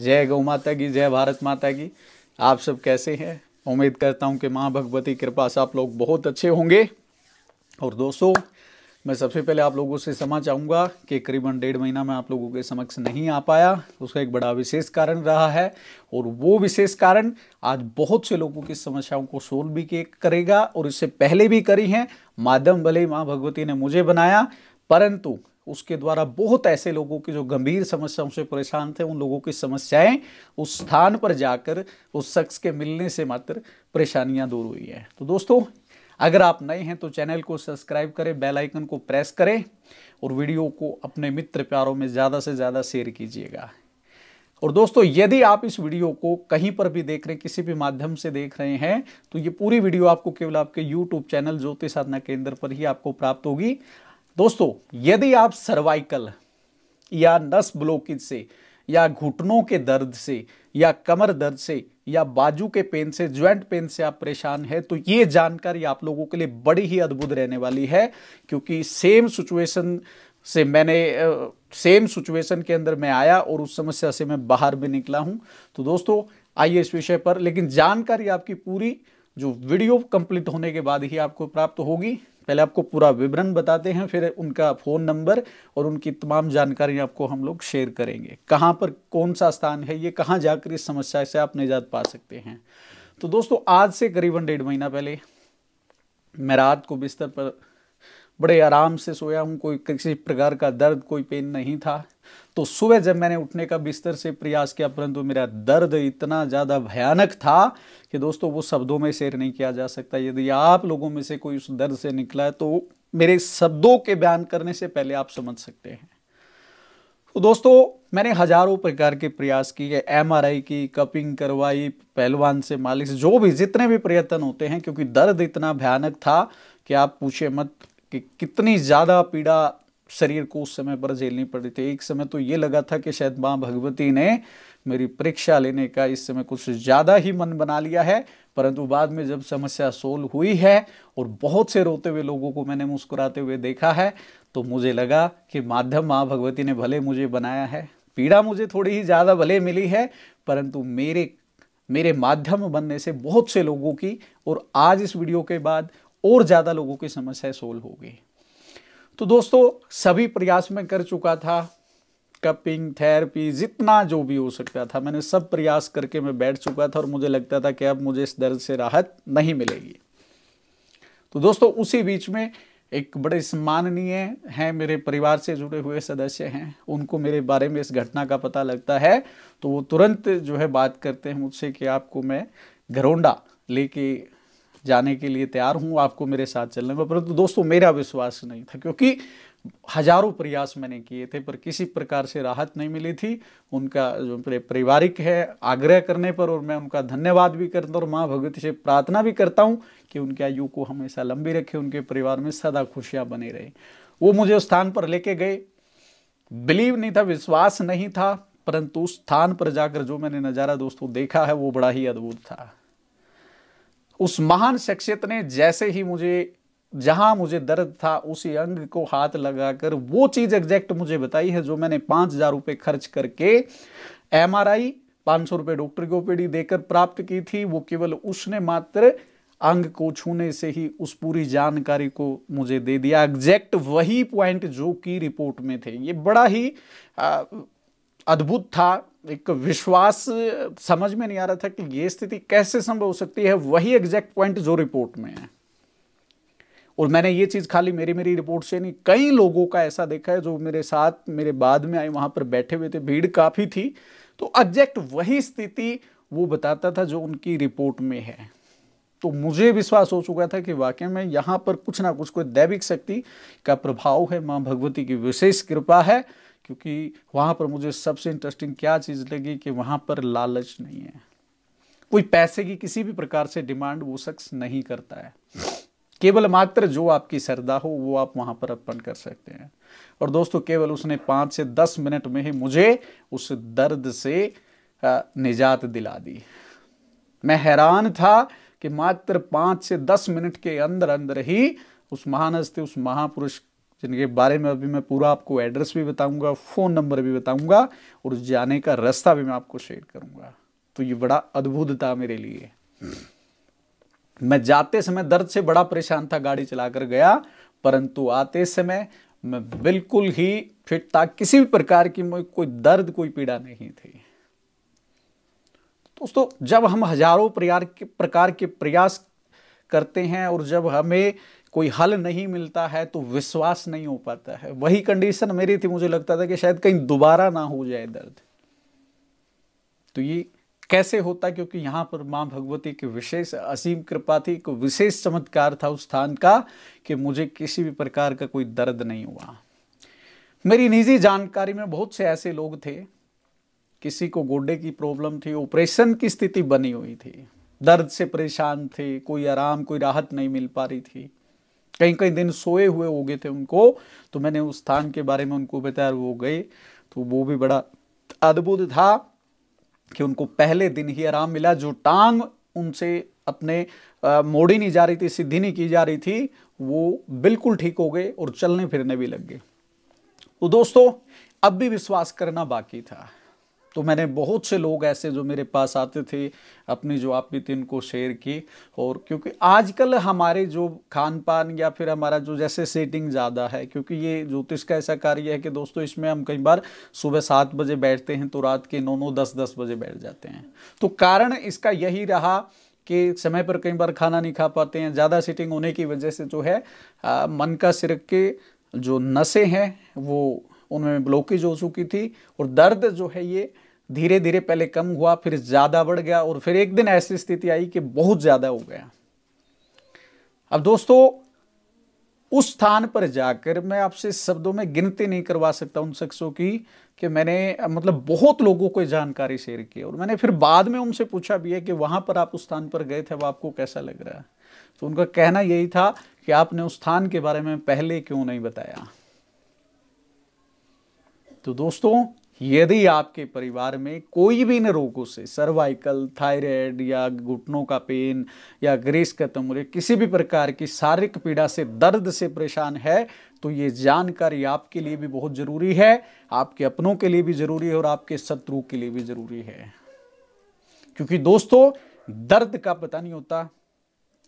जय गौ माता की जय भारत माता की आप सब कैसे हैं उम्मीद करता हूं कि माँ भगवती कृपा से आप लोग बहुत अच्छे होंगे और दोस्तों मैं सबसे पहले आप लोगों से समा चाहूँगा कि करीबन डेढ़ महीना मैं आप लोगों के समक्ष नहीं आ पाया उसका एक बड़ा विशेष कारण रहा है और वो विशेष कारण आज बहुत से लोगों की समस्याओं को सोल्व भी करेगा और इससे पहले भी करी हैं माध्यम भले माँ भगवती ने मुझे बनाया परंतु उसके द्वारा बहुत ऐसे लोगों की जो गंभीर समस्याओं से परेशान थे उन लोगों की समस्याएं उस स्थान पर जाकर उस शख्स के मिलने से मात्र परेशानियां दूर हुई हैं तो दोस्तों अगर आप नए हैं तो चैनल को सब्सक्राइब करें बेल आइकन को प्रेस करें और वीडियो को अपने मित्र प्यारों में ज़्यादा से ज़्यादा शेयर कीजिएगा और दोस्तों यदि आप इस वीडियो को कहीं पर भी देख रहे हैं किसी भी माध्यम से देख रहे हैं तो ये पूरी वीडियो आपको केवल आपके यूट्यूब चैनल ज्योतिष साधना केंद्र पर ही आपको प्राप्त होगी दोस्तों यदि आप सर्वाइकल या नस ब्लॉकेज से या घुटनों के दर्द से या कमर दर्द से या बाजू के पेन से ज्वाइंट पेन से आप परेशान हैं तो ये जानकारी आप लोगों के लिए बड़ी ही अद्भुत रहने वाली है क्योंकि सेम सिचुएशन से मैंने सेम सिचुएशन के अंदर मैं आया और उस समस्या से मैं बाहर भी निकला हूं तो दोस्तों आइए इस विषय पर लेकिन जानकारी आपकी पूरी जो वीडियो कंप्लीट होने के बाद ही आपको प्राप्त होगी पहले आपको पूरा विवरण बताते हैं फिर उनका फ़ोन नंबर और उनकी तमाम जानकारी आपको हम लोग शेयर करेंगे कहाँ पर कौन सा स्थान है ये कहाँ जाकर इस समस्या से आप निजात पा सकते हैं तो दोस्तों आज से करीबन डेढ़ महीना पहले मैं रात को बिस्तर पर बड़े आराम से सोया हूँ कोई किसी प्रकार का दर्द कोई पेन नहीं था तो सुबह जब मैंने उठने का बिस्तर से प्रयास किया परंतु मेरा दर्द इतना ज़्यादा भयानक था कि दोस्तों वो शब्दों में शेयर नहीं किया जा सकता यदि आप लोगों में से कोई उस दर्द से निकला है तो मेरे शब्दों के बयान करने से पहले आप समझ सकते हैं तो दोस्तों मैंने हजारों प्रकार के प्रयास किए एमआरआई की कपिंग करवाई पहलवान से मालिश जो भी जितने भी प्रयत्न होते हैं क्योंकि दर्द इतना भयानक था कि आप पूछे मत कि कितनी ज़्यादा पीड़ा शरीर को उस समय पर झेलनी पड़ रही थी एक समय तो ये लगा था कि शायद माँ भगवती ने मेरी परीक्षा लेने का इस समय कुछ ज़्यादा ही मन बना लिया है परंतु बाद में जब समस्या सोल्व हुई है और बहुत से रोते हुए लोगों को मैंने मुस्कुराते हुए देखा है तो मुझे लगा कि माध्यम माँ भगवती ने भले मुझे बनाया है पीड़ा मुझे थोड़ी ही ज़्यादा भले मिली है परंतु मेरे मेरे माध्यम बनने से बहुत से लोगों की और आज इस वीडियो के बाद और ज़्यादा लोगों की समस्याएं सोल्व होगी तो दोस्तों सभी प्रयास मैं कर चुका था कपिंग थेरेपी जितना जो भी हो सकता था मैंने सब प्रयास करके मैं बैठ चुका था और मुझे लगता था कि अब मुझे इस दर्द से राहत नहीं मिलेगी तो दोस्तों उसी बीच में एक बड़े सम्माननीय हैं मेरे परिवार से जुड़े हुए सदस्य हैं उनको मेरे बारे में इस घटना का पता लगता है तो वो तुरंत जो है बात करते हैं मुझसे कि आपको मैं घरोंडा लेके जाने के लिए तैयार हूँ आपको मेरे साथ चलने में परंतु दोस्तों मेरा विश्वास नहीं था क्योंकि हजारों प्रयास मैंने किए थे पर किसी प्रकार से राहत नहीं मिली थी उनका जो पारिवारिक है आग्रह करने पर और मैं उनका धन्यवाद भी करता हूँ और माँ भगवती से प्रार्थना भी करता हूँ कि उनके आयु को हमेशा लंबी रखे उनके परिवार में सदा खुशियाँ बनी रहे वो मुझे उस स्थान पर लेके गए बिलीव नहीं था विश्वास नहीं था परंतु उस स्थान पर जाकर जो मैंने नज़ारा दोस्तों देखा है वो बड़ा ही अद्भुत था उस महान शख्सियत ने जैसे ही मुझे जहां मुझे दर्द था उसी अंग को हाथ लगाकर वो चीज एग्जैक्ट मुझे बताई है जो मैंने पांच हजार रुपए खर्च करके एम आर आई पांच सौ रुपए डॉक्टर की ओपीडी देकर प्राप्त की थी वो केवल उसने मात्र अंग को छूने से ही उस पूरी जानकारी को मुझे दे दिया एग्जैक्ट वही पॉइंट जो की रिपोर्ट में थे ये बड़ा ही आ, अद्भुत था एक विश्वास समझ में नहीं आ रहा था कि ये स्थिति कैसे संभव हो सकती है वही एग्जैक्ट पॉइंट जो रिपोर्ट में है और मैंने ये चीज़ खाली मेरी मेरी रिपोर्ट से नहीं कई लोगों का ऐसा देखा है जो मेरे साथ मेरे बाद में आए वहां पर बैठे हुए थे भीड़ काफ़ी थी तो एग्जैक्ट वही स्थिति वो बताता था जो उनकी रिपोर्ट में है तो मुझे विश्वास हो चुका था कि वाकई में यहां पर कुछ ना कुछ कोई दैविक शक्ति का प्रभाव है माँ भगवती की विशेष कृपा है क्योंकि वहाँ पर मुझे सबसे इंटरेस्टिंग क्या चीज़ लगी कि वहाँ पर लालच नहीं है कोई पैसे की किसी भी प्रकार से डिमांड वो शख्स नहीं करता है केवल मात्र जो आपकी श्रद्धा हो वो आप वहाँ पर अर्पण कर सकते हैं और दोस्तों केवल उसने पाँच से दस मिनट में ही मुझे उस दर्द से निजात दिला दी मैं हैरान था कि मात्र पाँच से दस मिनट के अंदर अंदर ही उस महानस्ते उस महापुरुष जिनके तो बारे में अभी मैं पूरा आपको एड्रेस भी बताऊंगा फ़ोन नंबर भी बताऊंगा और जाने का रास्ता भी मैं आपको शेयर करूंगा तो ये बड़ा अद्भुत था मेरे लिए मैं जाते समय दर्द से बड़ा परेशान था गाड़ी चलाकर गया परंतु आते समय मैं बिल्कुल ही फिट था किसी भी प्रकार की कोई दर्द कोई पीड़ा नहीं थी दोस्तों जब हम हजारों प्रयार के प्रकार के प्रयास करते हैं और जब हमें कोई हल नहीं मिलता है तो विश्वास नहीं हो पाता है वही कंडीशन मेरी थी मुझे लगता था कि शायद कहीं दोबारा ना हो जाए दर्द तो ये कैसे होता क्योंकि यहां पर मां भगवती की विशेष असीम कृपा थी एक विशेष चमत्कार था उस स्थान का कि मुझे किसी भी प्रकार का कोई दर्द नहीं हुआ मेरी निजी जानकारी में बहुत से ऐसे लोग थे किसी को गोडे की प्रॉब्लम थी ऑपरेशन की स्थिति बनी हुई थी दर्द से परेशान थे कोई आराम कोई राहत नहीं मिल पा रही थी कहीं कई दिन सोए हुए हो गए थे उनको तो मैंने उस स्थान के बारे में उनको बताया वो गए तो वो भी बड़ा अद्भुत था कि उनको पहले दिन ही आराम मिला जो टांग उनसे अपने मोड़ी नहीं जा रही थी सीधी नहीं की जा रही थी वो बिल्कुल ठीक हो गए और चलने फिरने भी लग गए तो दोस्तों अब भी विश्वास करना बाकी था तो मैंने बहुत से लोग ऐसे जो मेरे पास आते थे अपनी जो आप बीती उनको शेयर की और क्योंकि आजकल हमारे जो खान पान या फिर हमारा जो जैसे सेटिंग ज़्यादा है क्योंकि ये ज्योतिष का ऐसा कार्य है कि दोस्तों इसमें हम कई बार सुबह सात बजे बैठते हैं तो रात के नौ नौ दस दस बजे बैठ जाते हैं तो कारण इसका यही रहा कि समय पर कई बार खाना नहीं खा पाते हैं ज़्यादा सेटिंग होने की वजह से जो है आ, मन का सिर के जो नशे हैं वो उनमें ब्लॉकेज हो चुकी थी और दर्द जो है ये धीरे धीरे पहले कम हुआ फिर ज़्यादा बढ़ गया और फिर एक दिन ऐसी स्थिति आई कि बहुत ज़्यादा हो गया अब दोस्तों उस स्थान पर जाकर मैं आपसे शब्दों में गिनती नहीं करवा सकता उन शख्सों की कि मैंने मतलब बहुत लोगों को जानकारी शेयर की और मैंने फिर बाद में उनसे पूछा भी है कि वहां पर आप उस स्थान पर गए थे अब आपको कैसा लग रहा है तो उनका कहना यही था कि आपने उस स्थान के बारे में पहले क्यों नहीं बताया तो दोस्तों यदि आपके परिवार में कोई भी इन रोगों से सर्वाइकल थायराइड या घुटनों का पेन या ग्रेस कतमरे किसी भी प्रकार की शारीरिक पीड़ा से दर्द से परेशान है तो ये जानकारी आपके लिए भी बहुत ज़रूरी है आपके अपनों के लिए भी ज़रूरी है और आपके शत्रु के लिए भी ज़रूरी है क्योंकि दोस्तों दर्द का पता नहीं होता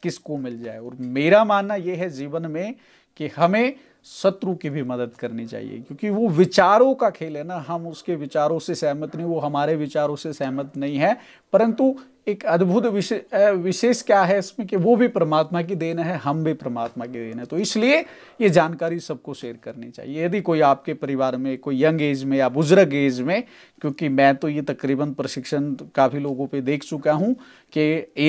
किसको मिल जाए और मेरा मानना यह है जीवन में कि हमें शत्रु की भी मदद करनी चाहिए क्योंकि वो विचारों का खेल है ना हम उसके विचारों से सहमत नहीं वो हमारे विचारों से सहमत नहीं है परंतु एक अद्भुत विशेष विशेष क्या है इसमें कि वो भी परमात्मा की देन है हम भी परमात्मा की देन है तो इसलिए ये जानकारी सबको शेयर करनी चाहिए यदि कोई आपके परिवार में कोई यंग एज में या बुजुर्ग एज में क्योंकि मैं तो ये तकरीबन प्रशिक्षण काफ़ी लोगों पे देख चुका हूँ कि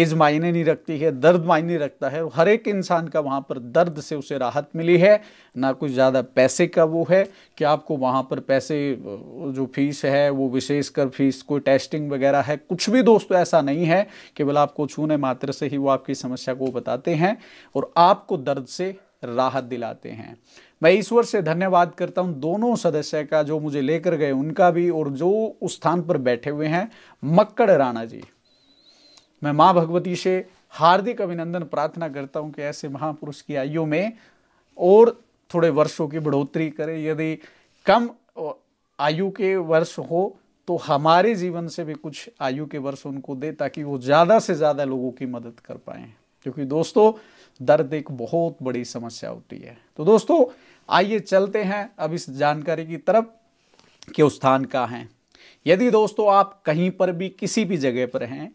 एज मायने नहीं रखती है दर्द मायने रखता है हर एक इंसान का वहाँ पर दर्द से उसे राहत मिली है ना कुछ ज़्यादा पैसे का वो है कि आपको वहाँ पर पैसे जो फीस है वो विशेषकर फीस कोई टेस्टिंग वगैरह है कुछ भी दोस्तों ऐसा नहीं नहीं है केवल आपको छूने मात्र से ही वो आपकी समस्या को बताते हैं और आपको दर्द से राहत दिलाते हैं मैं ईश्वर से धन्यवाद करता हूं दोनों सदस्य का जो मुझे लेकर गए उनका भी और जो उस स्थान पर बैठे हुए हैं मक्कड़ राणा जी मैं माँ भगवती से हार्दिक अभिनंदन प्रार्थना करता हूं कि ऐसे महापुरुष की आयु में और थोड़े वर्षों की बढ़ोतरी करें यदि कम आयु के वर्ष हो तो हमारे जीवन से भी कुछ आयु के वर्ष उनको दे ताकि वो ज़्यादा से ज़्यादा लोगों की मदद कर पाए क्योंकि दोस्तों दर्द एक बहुत बड़ी समस्या होती है तो दोस्तों आइए चलते हैं अब इस जानकारी की तरफ कि उस स्थान का हैं यदि दोस्तों आप कहीं पर भी किसी भी जगह पर हैं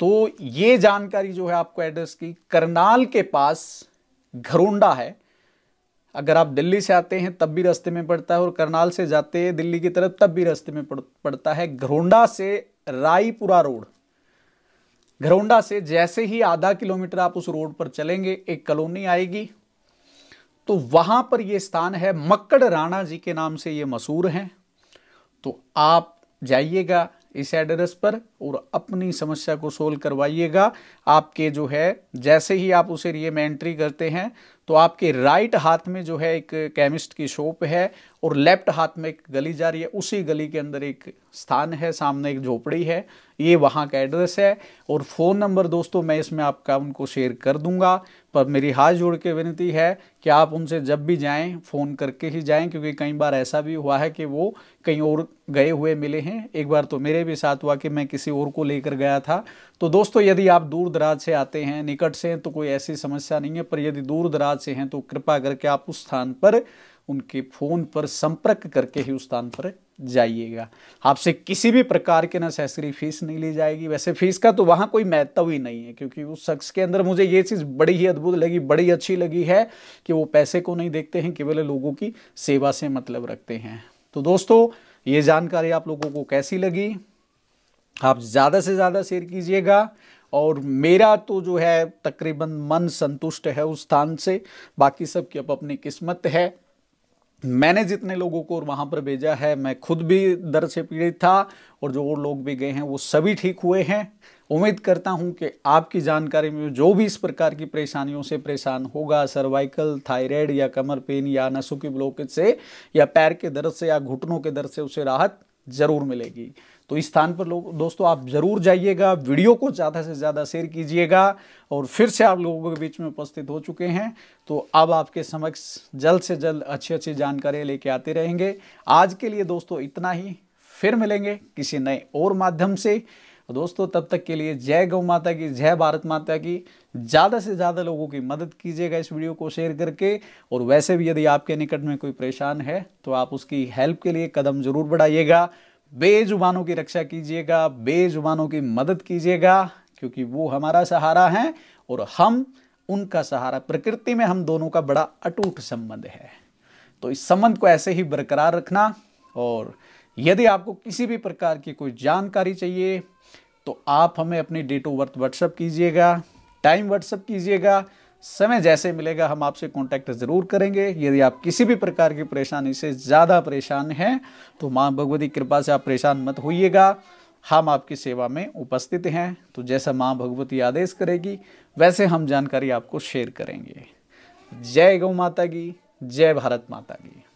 तो ये जानकारी जो है आपको एड्रेस की करनाल के पास घरोंडा है अगर आप दिल्ली से आते हैं तब भी रास्ते में पड़ता है और करनाल से जाते हैं दिल्ली की तरफ तब भी रास्ते में पड़ता है घरोंडा से रायपुरा रोड घरोंडा से जैसे ही आधा किलोमीटर आप उस रोड पर चलेंगे एक कॉलोनी आएगी तो वहां पर यह स्थान है मक्कड़ राणा जी के नाम से ये मशहूर है तो आप जाइएगा इस एड्रेस पर और अपनी समस्या को सोल्व करवाइएगा आपके जो है जैसे ही आप उस एरिए में एंट्री करते हैं तो आपके राइट हाथ में जो है एक केमिस्ट की शॉप है और लेफ्ट हाथ में एक गली जा रही है उसी गली के अंदर एक स्थान है सामने एक झोपड़ी है ये वहाँ का एड्रेस है और फ़ोन नंबर दोस्तों मैं इसमें आपका उनको शेयर कर दूंगा पर मेरी हाथ जोड़ के विनती है कि आप उनसे जब भी जाएं फ़ोन करके ही जाएं क्योंकि कई बार ऐसा भी हुआ है कि वो कहीं और गए हुए मिले हैं एक बार तो मेरे भी साथ हुआ कि मैं किसी और को लेकर गया था तो दोस्तों यदि आप दूर दराज से आते हैं निकट से हैं तो कोई ऐसी समस्या नहीं है पर यदि दूर दराज बाद से हैं तो कृपा करके आप उस स्थान पर उनके फोन पर संपर्क करके ही उस स्थान पर जाइएगा आपसे किसी भी प्रकार के नेसेसरी फीस नहीं ली जाएगी वैसे फीस का तो वहाँ कोई महत्व ही नहीं है क्योंकि उस शख्स के अंदर मुझे ये चीज़ बड़ी ही अद्भुत लगी बड़ी अच्छी लगी है कि वो पैसे को नहीं देखते हैं केवल लोगों की सेवा से मतलब रखते हैं तो दोस्तों ये जानकारी आप लोगों को कैसी लगी आप ज़्यादा से ज़्यादा शेयर कीजिएगा और मेरा तो जो है तकरीबन मन संतुष्ट है उस स्थान से बाकी सब की अब अपनी किस्मत है मैंने जितने लोगों को वहाँ पर भेजा है मैं खुद भी दर्द से पीड़ित था और जो और लोग भी गए हैं वो सभी ठीक हुए हैं उम्मीद करता हूं कि आपकी जानकारी में जो भी इस प्रकार की परेशानियों से परेशान होगा सर्वाइकल थायराइड या कमर पेन या नसों की ब्लॉकेज से या पैर के दर्द से या घुटनों के दर्द से उसे राहत ज़रूर मिलेगी तो इस स्थान पर लोग दोस्तों आप ज़रूर जाइएगा वीडियो को ज़्यादा से ज़्यादा शेयर कीजिएगा और फिर से आप लोगों के बीच में उपस्थित हो चुके हैं तो अब आपके समक्ष जल्द से जल्द अच्छी अच्छी जानकारियाँ लेके आते रहेंगे आज के लिए दोस्तों इतना ही फिर मिलेंगे किसी नए और माध्यम से दोस्तों तब तक के लिए जय गौ माता की जय भारत माता की ज़्यादा से ज़्यादा लोगों की मदद कीजिएगा इस वीडियो को शेयर करके और वैसे भी यदि आपके निकट में कोई परेशान है तो आप उसकी हेल्प के लिए कदम ज़रूर बढ़ाइएगा बेजुबानों की रक्षा कीजिएगा बेजुबानों की मदद कीजिएगा क्योंकि वो हमारा सहारा है और हम उनका सहारा प्रकृति में हम दोनों का बड़ा अटूट संबंध है तो इस संबंध को ऐसे ही बरकरार रखना और यदि आपको किसी भी प्रकार की कोई जानकारी चाहिए तो आप हमें अपनी डेट ऑफ बर्थ व्हाट्सअप कीजिएगा टाइम व्हाट्सअप कीजिएगा समय जैसे मिलेगा हम आपसे कांटेक्ट ज़रूर करेंगे यदि आप किसी भी प्रकार की परेशानी से ज़्यादा परेशान हैं तो माँ भगवती कृपा से आप परेशान मत होइएगा हम आपकी सेवा में उपस्थित हैं तो जैसा माँ भगवती आदेश करेगी वैसे हम जानकारी आपको शेयर करेंगे जय गौ माता की जय भारत माता की